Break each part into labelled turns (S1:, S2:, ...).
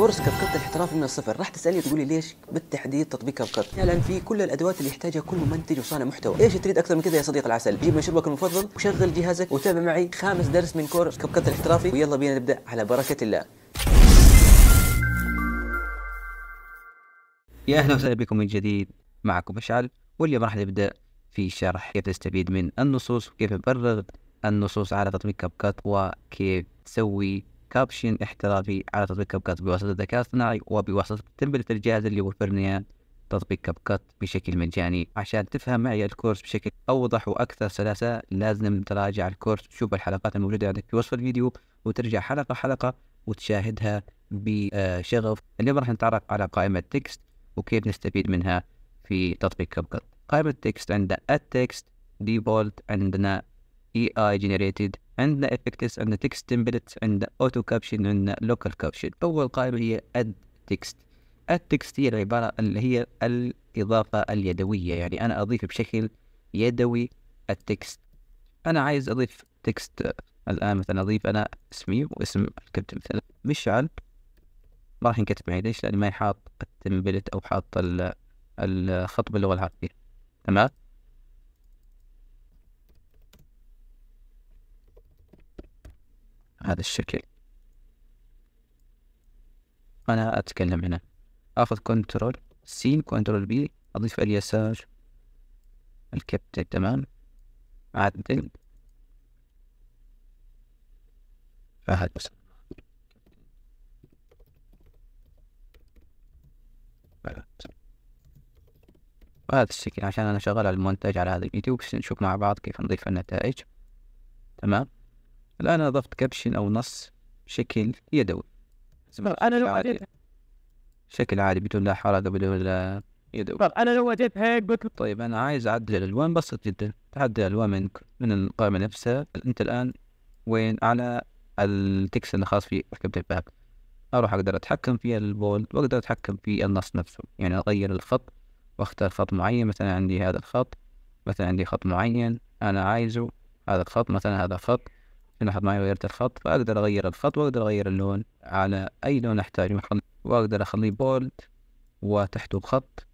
S1: كورس كبكت الاحترافي من الصفر راح تسالني تقولي ليش بالتحديد تطبيق كبكت فعلا في كل الادوات اللي يحتاجها كل منتج وصانع محتوى ايش تريد اكثر من كذا يا صديق العسل جيب مشروبك المفضل وشغل جهازك وتابع معي خامس درس من كورس كبكت الاحترافي ويلا بينا نبدا على بركه الله يا اهلا وسهلا بكم من جديد معكم مشعل واليوم راح نبدا في شرح كيف تستفيد من النصوص وكيف تبرر النصوص على تطبيق كاب كات وكيف تسوي كابشن احترافي على تطبيق كاب كات بواسطة الذكاء الاصطناعي وبواسطة تمبلت الجهاز اللي وفرنا تطبيق كاب كات بشكل مجاني عشان تفهم معي الكورس بشكل أوضح وأكثر سلاسة لازم تراجع الكورس تشوف الحلقات الموجودة عندك في وصف الفيديو وترجع حلقة حلقة وتشاهدها بشغف اليوم راح نتعرف على قائمة تكست وكيف نستفيد منها في تطبيق كاب كات قائمة تكست عندنا التكست ديفولت عندنا اي اي جنريتد عندنا افكتس عندنا تكست تمبلت عندنا اوتو كابشن عندنا لوكال كابشن أول قائمة هي اد تكست اد تكست هي العبارة اللي هي الإضافة اليدوية يعني أنا أضيف بشكل يدوي التكست أنا عايز أضيف تكست الآن مثلا أضيف أنا اسمي واسم الكابتن مثلا مشعل ما راح ينكتب معي ليش؟ لأني ما حاط التمبلت أو حاط الخط باللغة العربية تمام هذا الشكل أنا أتكلم هنا أخذ كنترول سين كنترول بي أضيف اليسار الكابتن تمام أعدل فهد وهذا الشكل عشان أنا شغال على المونتاج على هذا الفيديو نشوف مع بعض كيف نضيف النتائج تمام الآن أضفت كابشن أو نص بشكل يدوي أنا لو عادي. شكل عادي بدون لا حركة بدون لا يدوي أنا لو وجدت هيك قلت بطل. طيب أنا عايز أعدل الألوان بسيط جدا تعدل الألوان من من القائمة نفسها أنت الآن وين على التكست الخاص في ركبة الباب أروح أقدر أتحكم في البول وأقدر أتحكم في النص نفسه يعني أغير الخط واختار خط معين مثلا عندي هذا الخط مثلا عندي خط معين انا عايزه هذا الخط مثلا هذا خط لاحظ معي غيرت الخط فأقدر أغير الخط وأقدر أغير اللون على أي لون أحتاجه وأقدر أخليه بولد وتحته بخط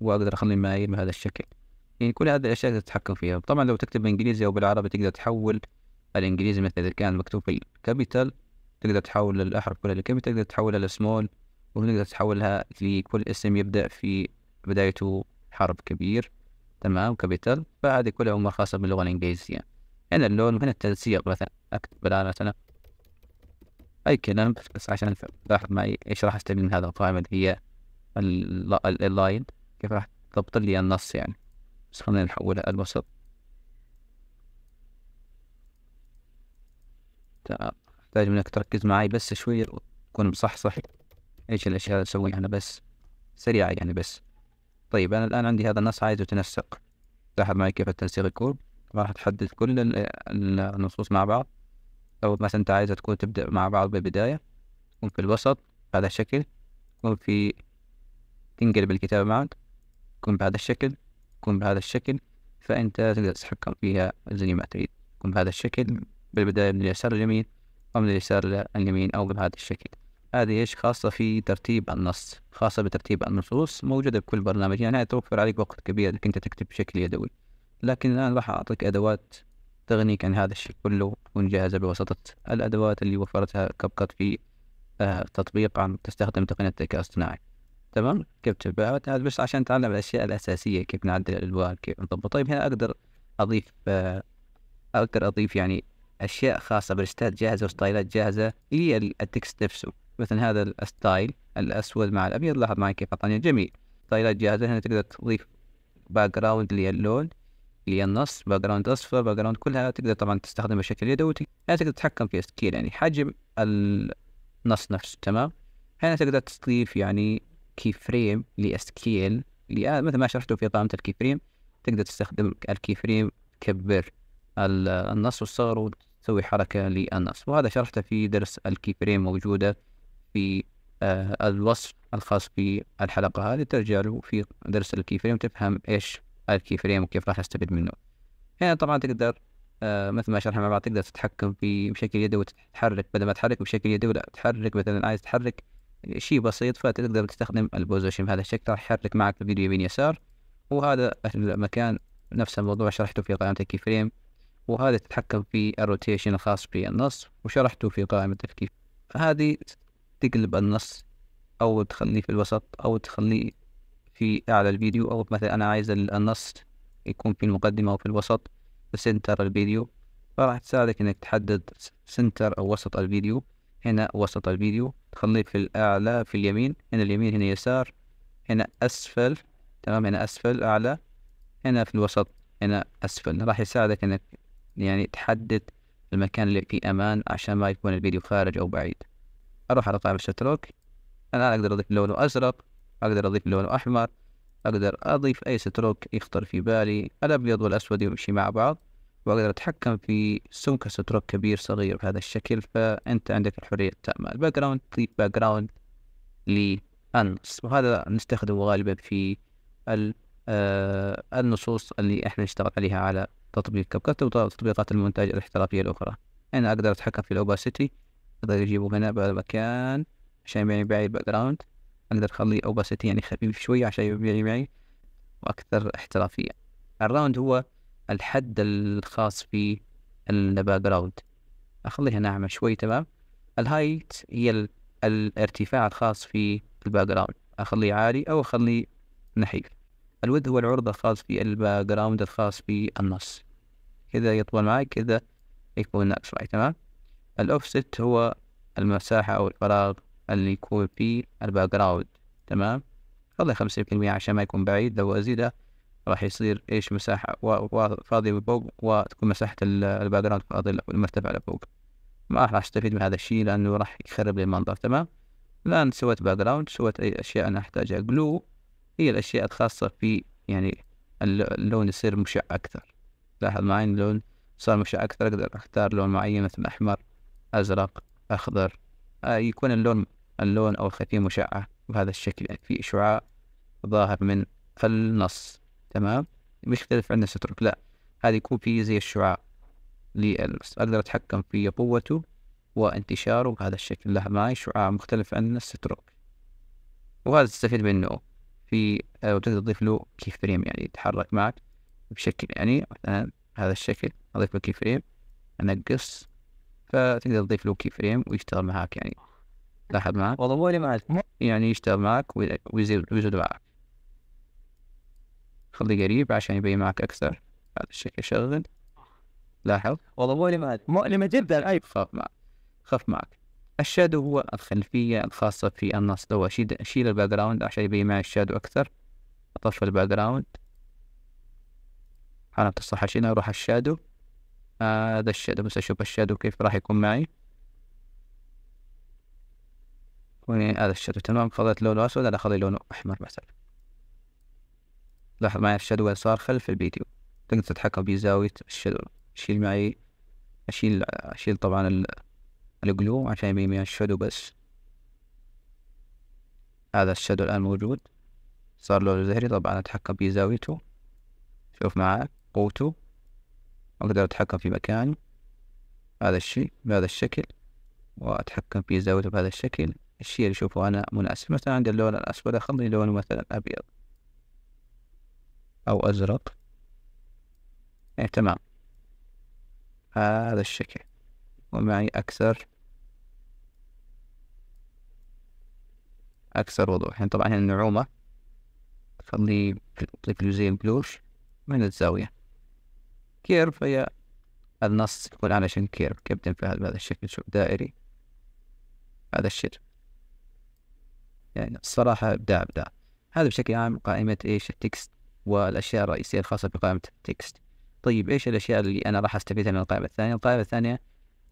S1: وأقدر أخلي المعايير بهذا الشكل يعني كل هذه الأشياء تقدر تتحكم فيها طبعا لو تكتب بالإنجليزي أو بالعربي تقدر تحول الإنجليزي مثلا إذا كان مكتوب في الكابيتال تقدر تحول الأحرف كلها لكابيتال تقدر تحولها لسمول وتقدر تحولها لكل اسم يبدأ في بدايته حرف كبير تمام كابيتال فهذه كلها أمور خاصة باللغة الإنجليزية يعني هنا اللون وهنا التنسيق مثلا اكتب بدال مثلا اي كلام بس عشان لاحظ معي ايش راح استفيد من هذا القائمة اللي هي اللاين كيف راح تضبط لي النص يعني بس خلينا نحولها الوسط تمام احتاج منك تركز معي بس شوية وتكون مصحصح ايش الاشياء اللي اسويها انا بس سريعة يعني بس طيب انا الان عندي هذا النص عايزه يتنسق لاحظ معي كيف التنسيق يكون راح تحدد كل النصوص مع بعض لو مثلا انت عايزة تكون تبدأ مع بعض بالبداية تكون في الوسط بهذا الشكل تكون في تنقلب الكتابة معك تكون بهذا الشكل تكون بهذا الشكل فأنت تقدر تتحكم فيها زي ما تريد تكون بهذا الشكل بالبداية من اليسار اليمين أو من اليسار اليمين أو بهذا الشكل هذه إيش خاصة في ترتيب النص خاصة بترتيب النصوص موجودة بكل برنامج يعني توفر عليك وقت كبير إنك أنت تكتب بشكل يدوي لكن الآن راح أعطيك أدوات تغنيك عن هذا الشيء كله تكون جاهزة بواسطة الأدوات اللي وفرتها كبكت في آه، تطبيق عم تستخدم تقنية الذكاء الاصطناعي تمام كيف تبعت بس عشان تعلم الأشياء الأساسية كيف نعدل الألوان كيف نضبط طيب هنا أقدر أضيف آه، أقدر أضيف يعني أشياء خاصة بالستات جاهزة وستايلات جاهزة هي التكست نفسه مثلا هذا الستايل الأسود مع الأبيض لاحظ معي كيف أعطاني جميل ستايلات جاهزة هنا تقدر تضيف باك جراوند للون اللي هي النص باك جراوند اصفر باك جراوند كلها تقدر طبعا تستخدمها بشكل يدوي هنا تقدر تتحكم في سكيل يعني حجم النص نفسه تمام هنا تقدر تضيف يعني كي فريم لاسكيل اللي مثل ما شرحته في طعمة الكي فريم تقدر تستخدم الكي فريم تكبر النص والصغر وتسوي حركة للنص وهذا شرحته في درس الكي فريم موجودة في آه، الوصف الخاص بالحلقة هذه ترجع له في درس الكي فريم تفهم ايش الكي فريم وكيف راح استفيد منه هنا يعني طبعا تقدر آه، مثل ما شرحنا مع بعض تقدر تتحكم في بشكل يدوي تحرك بدل ما تحرك بشكل يدوي لا تحرك مثلا عايز تحرك شيء بسيط فتقدر تستخدم البوزيشن بهذا الشكل راح يحرك معك الفيديو يمين يسار وهذا المكان نفس الموضوع شرحته في قائمة الكي فريم وهذا تتحكم في الروتيشن الخاص بالنص وشرحته في قائمة الكي هذه تقلب النص أو تخليه في الوسط أو تخليه في أعلى الفيديو أو مثلا أنا عايز النص يكون في المقدمة أو في الوسط في سنتر الفيديو فراح تساعدك إنك تحدد سنتر أو وسط الفيديو هنا وسط الفيديو تخليه في الأعلى في اليمين هنا اليمين هنا يسار هنا أسفل تمام هنا أسفل أعلى هنا في الوسط هنا أسفل راح يساعدك إنك يعني تحدد المكان اللي فيه أمان عشان ما يكون الفيديو خارج أو بعيد أروح على قائمة الشتروك الآن أقدر أضيف لونه أزرق اقدر اضيف اللون الاحمر اقدر اضيف اي ستروك يخطر في بالي الابيض والاسود يمشي مع بعض واقدر اتحكم في سمك ستروك كبير صغير بهذا الشكل فانت عندك الحرية التامة الباك جراوند تضيف باك جراوند للنص وهذا نستخدمه غالبا في آه، النصوص اللي احنا نشتغل عليها على تطبيق كات وتطبيقات المونتاج الاحترافية الاخرى انا اقدر اتحكم في الاوباسيتي اقدر اجيبه هنا بهذا المكان عشان يبين معي جراوند اقدر اخلي اوباسيتي يعني خفيف شوي عشان يبيع معي واكثر احترافيه الراوند هو الحد الخاص في الباك جراوند اخليها ناعمه شوي تمام الهايت هي ال... الارتفاع الخاص في الباك جراوند اخليه عالي او اخليه نحيف الود هو العرض الخاص في الباك جراوند الخاص في النص كذا يطول معي كذا يكون ناقص معي تمام الاوفست هو المساحة أو الفراغ اللي يكون في الباك جراوند تمام خلي خمسين بالمية عشان ما يكون بعيد لو أزيده راح يصير إيش مساحة فاضية فوق وتكون مساحة الباك جراوند فاضية المرتفعة لفوق ما راح أستفيد من هذا الشيء لأنه راح يخرب لي المنظر تمام الآن سويت باك جراوند سويت أي أشياء أنا أحتاجها جلو هي الأشياء الخاصة في يعني اللون يصير مشع أكثر لاحظ معي اللون صار مشع أكثر أقدر أختار لون معين مثل أحمر أزرق أخضر آه، يكون اللون اللون أو الخلفية مشعة بهذا الشكل يعني في إشعاع ظاهر من النص تمام بيختلف عن السترك لا هذا يكون في زي الشعاع للنص أقدر أتحكم في قوته وانتشاره بهذا الشكل له معي شعاع مختلف عن الستروك وهذا تستفيد منه في آه، وتقدر تضيف له كي فريم يعني يتحرك معك بشكل يعني مثلا هذا الشكل أضيف له كي فريم أنقص فتقدر تضيف له كي فريم ويشتغل معك يعني لاحظ معك والله مو اللي معك يعني يشتغل معك ويزيد معك خلي قريب عشان يبين معك اكثر هذا الشكل شغل لاحظ والله مؤلمة مؤلمة جدا اي خف معك خف معك الشادو هو الخلفية الخاصة في النص لو أشيل أشيل الباك جراوند عشان يبين معي الشادو أكثر أطفي الباك جراوند حالا تصلح هنا أروح الشادو هذا آه الشادو بس أشوف الشادو كيف راح يكون معي هذا الشادو تمام فضلت لونه أسود أنا أخلي لونه أحمر مثلا لاحظ معي الشادو وين صار خلف الفيديو تقدر تتحكم بزاوية الشادو أشيل معي أشيل أشيل طبعا الجلو عشان يبين معي الشادو بس هذا الشادو الآن موجود صار لونه زهري طبعا أتحكم بزاويته شوف معاه قوته أقدر أتحكم في مكانه هذا الشي بهذا الشكل وأتحكم في زاويته بهذا الشكل الشيء اللي أشوفه أنا مناسب مثلا عندي اللون الأسود أخلي لونه مثلا أبيض أو أزرق يعني تمام هذا الشكل ومعي أكثر أكثر وضوح يعني طبعا هنا النعومة خلي أطلق جزئية البلوش من الزاوية كيرف هي النص يكون على شكل كيرف كابتن في هذا الشكل شوف دائري هذا الشكل يعني الصراحة إبداع إبداع هذا بشكل عام قائمة إيش التكست والأشياء الرئيسية الخاصة بقائمة التكست طيب إيش الأشياء اللي أنا راح أستفيدها من القائمة الثانية القائمة الثانية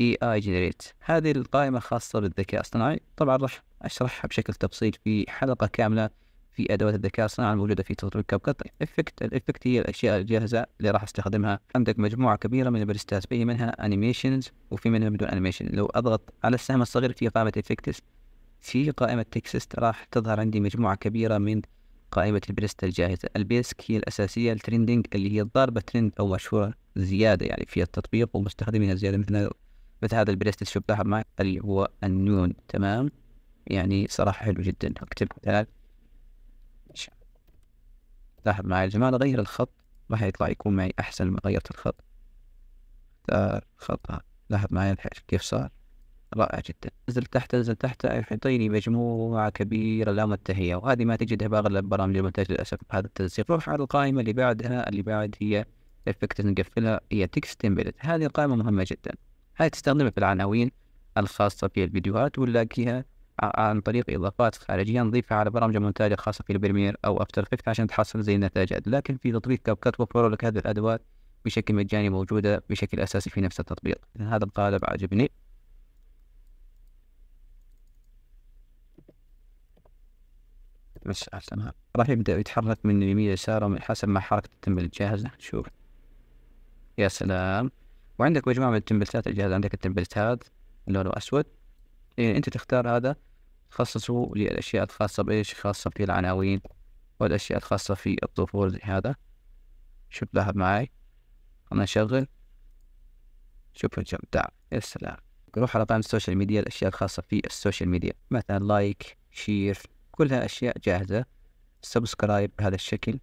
S1: اي اي جنريت هذه القائمة خاصة بالذكاء الاصطناعي طبعا راح أشرحها بشكل تفصيل في حلقة كاملة في أدوات الذكاء الاصطناعي الموجودة في تطبيق كاب كات طيب، إفكت الإفكت هي الأشياء الجاهزة اللي راح أستخدمها عندك مجموعة كبيرة من البريستات في منها أنيميشنز وفي منها بدون أنيميشن لو أضغط على السهم الصغير في قائمة إفكتس في قائمة تكساس راح تظهر عندي مجموعة كبيرة من قائمة البريست الجاهزة البيسك هي الأساسية الترندنج اللي هي الضاربة ترند أو مشهورة زيادة يعني في التطبيق ومستخدمينها زيادة مثل مثل هذا البريست شوف لاحظ معي اللي هو النون تمام يعني صراحة حلو جدا اكتب مثال لاحظ معي يا جماعة غير الخط راح يطلع يكون معي أحسن ما غيرت الخط اختار خط لاحظ معي الحاج كيف صار رائع جدا انزل تحت انزل تحت يعطيني مجموعة كبيرة لا مد وهذه ما تجدها بأغلب برامج المونتاج للأسف هذا التنسيق روح على القائمة اللي بعدها اللي بعد هي افكت نقفلها هي تكست امبيدد هذه القائمة مهمة جدا هاي تستخدمها في العناوين الخاصة في الفيديوهات ونلاقيها عن طريق إضافات خارجية نضيفها على برامج المونتاج الخاصة في البريمير أو أفتر إفكت عشان تحصل زي النتائج لكن في تطبيق كاب كات وفروا لك هذه الأدوات بشكل مجاني موجودة بشكل أساسي في نفس التطبيق هذا القالب عجبني بس تمام راح يبدأ يتحرك من اليمين يسار من حسب ما حركة التمبل الجاهز شوف نشوف يا سلام وعندك مجموعة من التمبلتات الجاهزة عندك التمبلتات لونه أسود يعني إيه، أنت تختار هذا تخصصه للأشياء الخاصة بإيش خاصة في العناوين والأشياء الخاصة في الطفولة زي هذا شوف لاحظ معاي خلنا نشغل شوف الجمع تعال يا سلام روح على قائمة السوشيال ميديا الأشياء الخاصة في السوشيال ميديا مثلا لايك شير كلها اشياء جاهزه سبسكرايب بهذا الشكل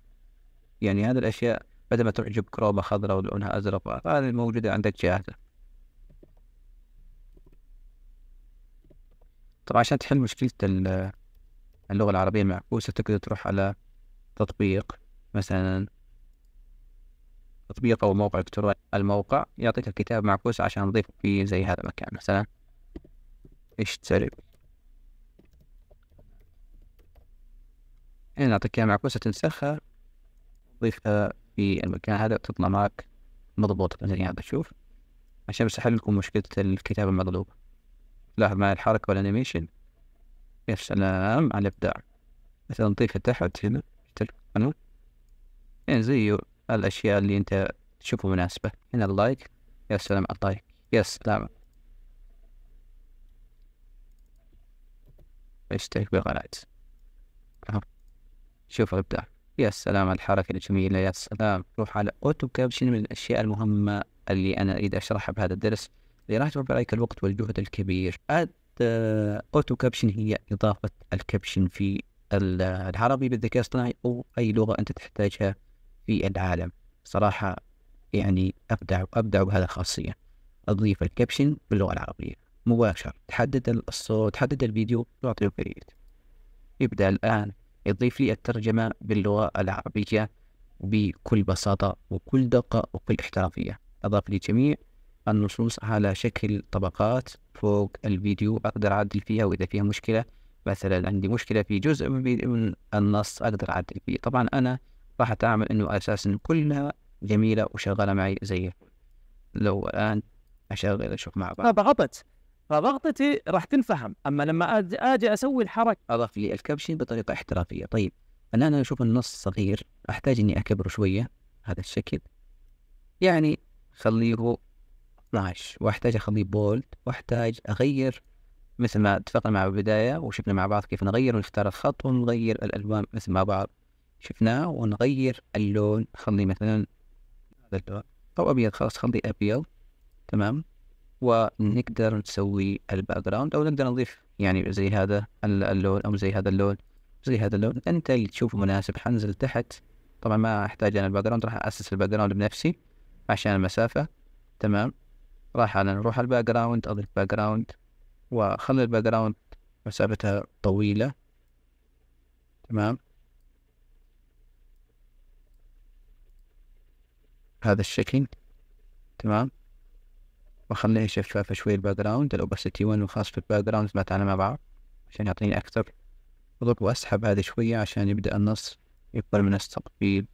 S1: يعني هذه الاشياء بدل ما تعجب كروبة خضراء ولونها ازرق هذه الموجوده عندك جاهزه طبعا عشان تحل مشكله اللغه العربيه المعكوسه تقدر تروح على تطبيق مثلا تطبيق او موقع الكتروني الموقع يعطيك الكتاب معكوس عشان تضيف فيه زي هذا المكان مثلا ايش هنا إيه، نعطيك اياها معكوسة تنسخها تضيفها في المكان هذا وتطلع معك مضبوطة مثل يعني هذا شوف عشان بس احل لكم مشكلة الكتابة المضروبة لاحظ معي الحركة والانيميشن يا سلام على الابداع مثلا نضيفها تحت هنا يعني زي الاشياء اللي انت تشوفها مناسبة هنا اللايك يا سلام على اللايك يا سلام اشترك بقناتي شوف ابدا يا سلام على الحركة الجميلة يا سلام روح على اوتو كابشن من الاشياء المهمة اللي انا اريد اشرحها بهذا الدرس اللي راح توفر عليك الوقت والجهد الكبير آه، اوتو كابشن هي اضافة الكابشن في العربي بالذكاء الاصطناعي او اي لغة انت تحتاجها في العالم صراحة يعني ابدع ابدع بهذه الخاصية اضيف الكابشن باللغة العربية مباشر تحدد الصوت تحدد الفيديو تعطيه كريت ابدأ الآن يضيف لي الترجمة باللغة العربية بكل بساطة وكل دقة وكل احترافية أضاف لي جميع النصوص على شكل طبقات فوق الفيديو أقدر أعدل فيها وإذا فيها مشكلة مثلا عندي مشكلة في جزء من النص أقدر أعدل فيه طبعا أنا راح أتعامل أنه أساسا كلها جميلة وشغالة معي زي لو الآن أشغل أشوف مع بعض هذا فضغطتي راح تنفهم اما لما اجي اسوي الحركه اضاف لي الكابشن بطريقه احترافيه طيب الان انا اشوف النص صغير احتاج اني اكبره شويه هذا الشكل يعني خليه 12 واحتاج اخليه بولد واحتاج اغير مثل ما اتفقنا مع البدايه وشفنا مع بعض كيف نغير ونختار الخط ونغير الالوان مثل ما بعض شفناه ونغير اللون خليه مثلا هذا اللون او ابيض خلاص خليه ابيض تمام ونقدر نسوي الباك جراوند او نقدر نضيف يعني زي هذا اللون او زي هذا اللون زي هذا اللون انت اللي تشوفه مناسب حنزل تحت طبعا ما احتاج انا الباك جراوند راح اسس الباك جراوند بنفسي عشان المسافه تمام راح انا نروح الباك جراوند اضيف باك جراوند واخلي الباك جراوند مسافتها طويله تمام هذا الشكل تمام وخليها شفافة شوي الباك جراوند الأوباسيتي وين الخاص في الباك جراوند تعلمها مع بعض عشان يعطيني أكثر ضغط وأسحب هذا شوية عشان يبدأ النص يقبل من استقبيل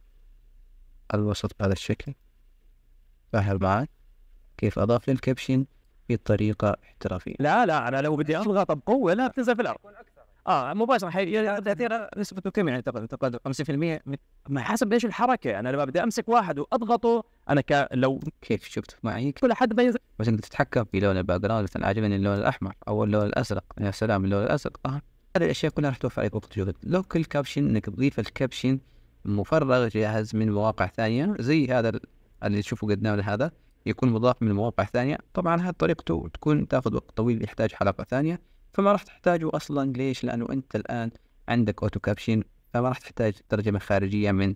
S1: الوسط بهذا الشكل فاهم معاي كيف أضاف للكابشن بطريقة احترافية لا لا أنا لو بدي أضغط بقوة لا بتنزل في الأرض اه مباشره حي... تاثير نسبته كم يعني تقريبا تقريبا 50% ما حسب ايش الحركه يعني انا لما بدي امسك واحد واضغطه انا ك... لو كيف شفت معي كل حد بيز... بس انت تتحكم في لون الباك جراوند مثلا عاجبني اللون الاحمر او اللون الازرق يا سلام اللون الازرق آه. هذه الاشياء كلها راح توفر عليك وقت جهد لو كل كابشن انك تضيف الكابشن مفرغ جاهز من مواقع ثانيه زي هذا اللي تشوفه قدامنا هذا يكون مضاف من مواقع ثانيه طبعا هذه طريقته تكون تاخذ وقت طويل يحتاج حلقه ثانيه فما راح تحتاجه اصلا ليش؟ لانه انت الان عندك اوتو كابشن فما راح تحتاج ترجمه خارجيه من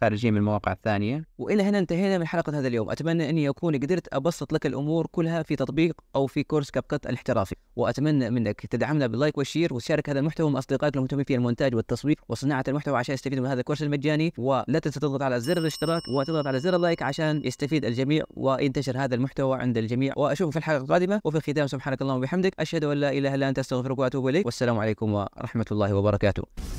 S1: خارجيه من المواقع الثانيه والى هنا انتهينا من حلقه هذا اليوم اتمنى اني اكون قدرت ابسط لك الامور كلها في تطبيق او في كورس كاب كت الاحترافي واتمنى منك تدعمنا باللايك والشير وتشارك هذا المحتوى مع اصدقائك المهتمين في المونتاج والتصوير وصناعه المحتوى عشان يستفيدوا من هذا الكورس المجاني ولا تنسى تضغط على زر الاشتراك وتضغط على زر اللايك عشان يستفيد الجميع وينتشر هذا المحتوى عند الجميع واشوفك في الحلقه القادمه وفي الختام سبحانك اللهم وبحمدك اشهد ان لا اله الا انت استغفرك واتوب اليك والسلام عليكم ورحمه الله وبركاته